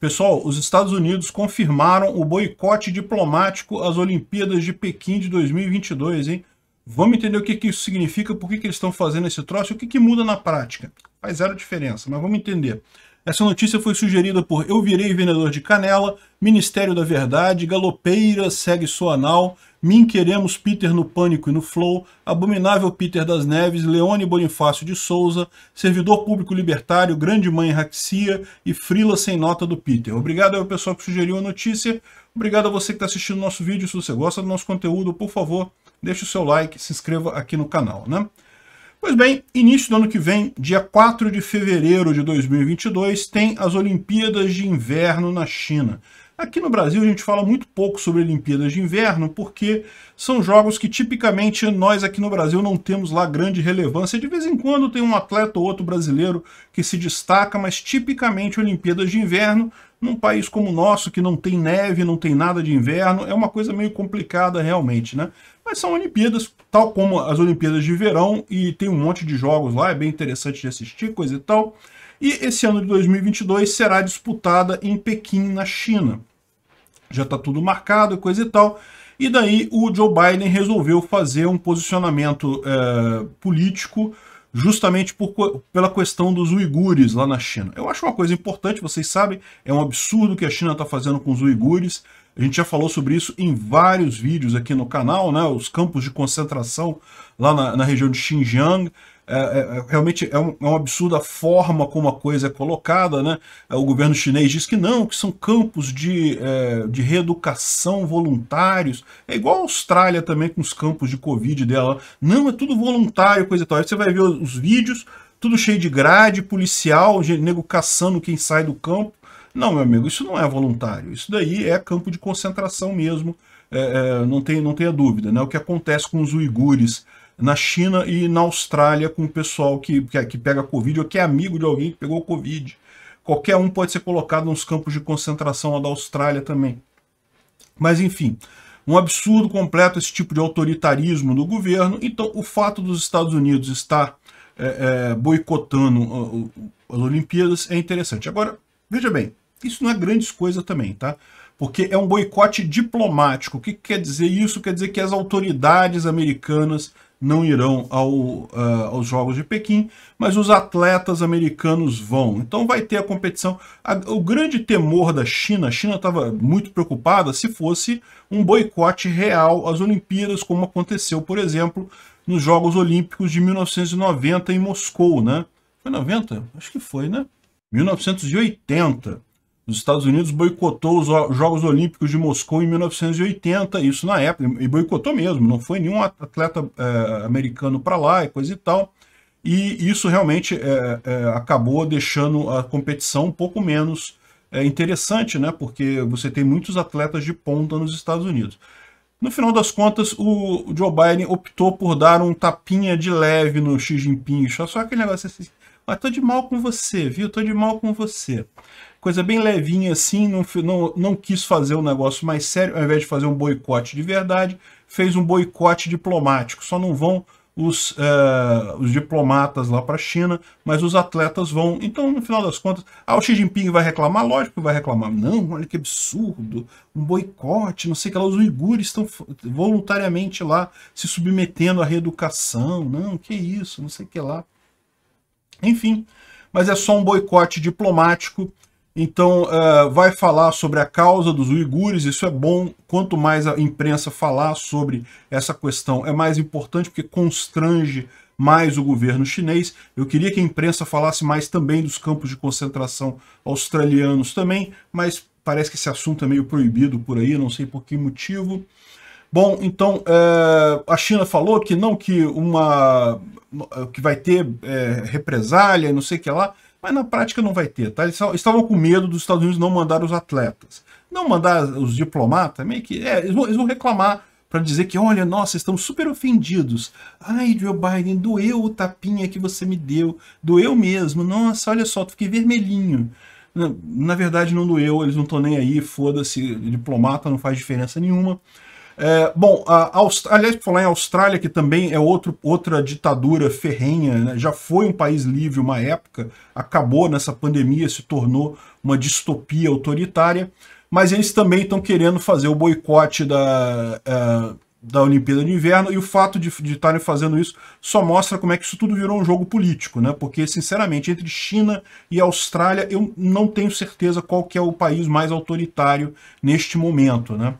Pessoal, os Estados Unidos confirmaram o boicote diplomático às Olimpíadas de Pequim de 2022, hein? Vamos entender o que, que isso significa, por que, que eles estão fazendo esse troço, o que, que muda na prática. Faz zero diferença, mas vamos entender. Essa notícia foi sugerida por Eu Virei Vendedor de Canela, Ministério da Verdade, Galopeira segue sua anal, Min Queremos Peter no Pânico e no Flow, Abominável Peter das Neves, Leone Bonifácio de Souza, Servidor Público Libertário, Grande Mãe Raxia e Frila Sem Nota do Peter. Obrigado ao pessoal que sugeriu a notícia, obrigado a você que está assistindo o nosso vídeo. Se você gosta do nosso conteúdo, por favor, deixe o seu like, se inscreva aqui no canal. né? Pois bem, início do ano que vem, dia 4 de fevereiro de 2022, tem as Olimpíadas de Inverno na China. Aqui no Brasil a gente fala muito pouco sobre Olimpíadas de Inverno, porque são jogos que tipicamente nós aqui no Brasil não temos lá grande relevância. De vez em quando tem um atleta ou outro brasileiro que se destaca, mas tipicamente Olimpíadas de Inverno, num país como o nosso, que não tem neve, não tem nada de inverno, é uma coisa meio complicada realmente, né? Mas são Olimpíadas, tal como as Olimpíadas de Verão, e tem um monte de jogos lá, é bem interessante de assistir, coisa e tal. E esse ano de 2022 será disputada em Pequim, na China já está tudo marcado, coisa e tal. E daí o Joe Biden resolveu fazer um posicionamento é, político justamente por, pela questão dos uigures lá na China. Eu acho uma coisa importante, vocês sabem, é um absurdo que a China está fazendo com os uigures. A gente já falou sobre isso em vários vídeos aqui no canal, né? Os campos de concentração lá na, na região de Xinjiang, é, é, é, realmente é, um, é uma absurda forma como a coisa é colocada. Né? É, o governo chinês diz que não, que são campos de, é, de reeducação voluntários. É igual a Austrália também com os campos de Covid dela. Não, é tudo voluntário, coisa e tal. Aí você vai ver os vídeos, tudo cheio de grade, policial, nego caçando quem sai do campo. Não, meu amigo, isso não é voluntário. Isso daí é campo de concentração mesmo. É, é, não, tem, não tenha dúvida. Né? O que acontece com os uigures na China e na Austrália com o pessoal que, que, que pega Covid ou que é amigo de alguém que pegou Covid. Qualquer um pode ser colocado nos campos de concentração da Austrália também. Mas enfim, um absurdo completo esse tipo de autoritarismo do governo. Então, o fato dos Estados Unidos estar é, é, boicotando ah, as Olimpíadas é interessante. Agora, veja bem, isso não é grandes coisas também, tá? Porque é um boicote diplomático. O que quer dizer isso? Quer dizer que as autoridades americanas não irão ao, uh, aos Jogos de Pequim, mas os atletas americanos vão. Então vai ter a competição. A, o grande temor da China, a China estava muito preocupada se fosse um boicote real às Olimpíadas, como aconteceu, por exemplo, nos Jogos Olímpicos de 1990 em Moscou, né? Foi 90? Acho que foi, né? 1980. Os Estados Unidos boicotou os Jogos Olímpicos de Moscou em 1980, isso na época, e boicotou mesmo, não foi nenhum atleta é, americano para lá e coisa e tal. E isso realmente é, é, acabou deixando a competição um pouco menos é, interessante, né? porque você tem muitos atletas de ponta nos Estados Unidos. No final das contas, o Joe Biden optou por dar um tapinha de leve no Xi Jinping, só aquele negócio assim, Ó, tô de mal com você, viu? Tô de mal com você. Coisa bem levinha assim, não, não, não quis fazer um negócio mais sério, ao invés de fazer um boicote de verdade, fez um boicote diplomático. Só não vão os, eh, os, diplomatas lá para a China, mas os atletas vão. Então, no final das contas, ah, o Xi Jinping vai reclamar? Lógico que vai reclamar. Não, olha que absurdo, um boicote, não sei o que lá. Os uigures estão voluntariamente lá se submetendo à reeducação. Não, que isso, não sei o que lá. Enfim, mas é só um boicote diplomático. Então, uh, vai falar sobre a causa dos uigures, isso é bom. Quanto mais a imprensa falar sobre essa questão, é mais importante porque constrange mais o governo chinês. Eu queria que a imprensa falasse mais também dos campos de concentração australianos também, mas parece que esse assunto é meio proibido por aí, não sei por que motivo. Bom, então é, a China falou que não que uma que vai ter é, represália e não sei o que lá, mas na prática não vai ter, tá? Eles estavam com medo dos Estados Unidos não mandar os atletas, não mandar os diplomatas, meio que é, eles, vão, eles vão reclamar para dizer que olha, nossa, estamos super ofendidos. Ai, Joe Biden, doeu o tapinha que você me deu, doeu mesmo. Nossa, olha só, fiquei vermelhinho. Na, na verdade não doeu, eles não estão nem aí, foda-se, diplomata não faz diferença nenhuma. É, bom, a Aust... aliás, por falar em Austrália, que também é outro, outra ditadura ferrenha, né? já foi um país livre uma época, acabou nessa pandemia, se tornou uma distopia autoritária, mas eles também estão querendo fazer o boicote da, uh, da Olimpíada de Inverno, e o fato de estarem fazendo isso só mostra como é que isso tudo virou um jogo político, né? porque, sinceramente, entre China e Austrália, eu não tenho certeza qual que é o país mais autoritário neste momento, né?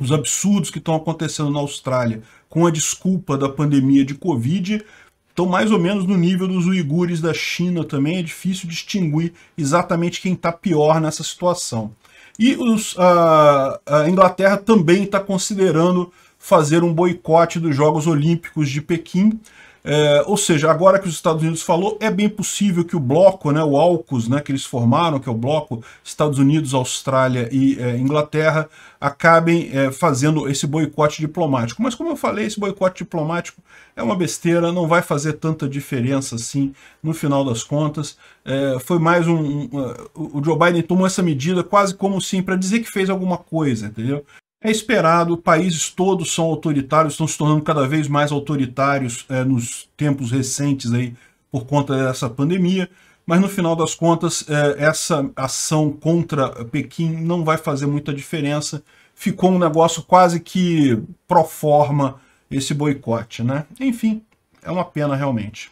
os absurdos que estão acontecendo na Austrália com a desculpa da pandemia de Covid estão mais ou menos no nível dos uigures da China também. É difícil distinguir exatamente quem está pior nessa situação. E os, a, a Inglaterra também está considerando fazer um boicote dos Jogos Olímpicos de Pequim. É, ou seja, agora que os Estados Unidos falou, é bem possível que o bloco, né, o AUKUS, né, que eles formaram, que é o bloco Estados Unidos, Austrália e é, Inglaterra, acabem é, fazendo esse boicote diplomático. Mas como eu falei, esse boicote diplomático é uma besteira, não vai fazer tanta diferença assim no final das contas. É, foi mais um, um... É, o Joe Biden tomou essa medida quase como sim, para dizer que fez alguma coisa, entendeu? É esperado, países todos são autoritários, estão se tornando cada vez mais autoritários é, nos tempos recentes aí, por conta dessa pandemia, mas no final das contas, é, essa ação contra Pequim não vai fazer muita diferença. Ficou um negócio quase que pro forma esse boicote, né? Enfim, é uma pena realmente.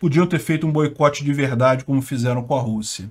Podiam ter feito um boicote de verdade como fizeram com a Rússia.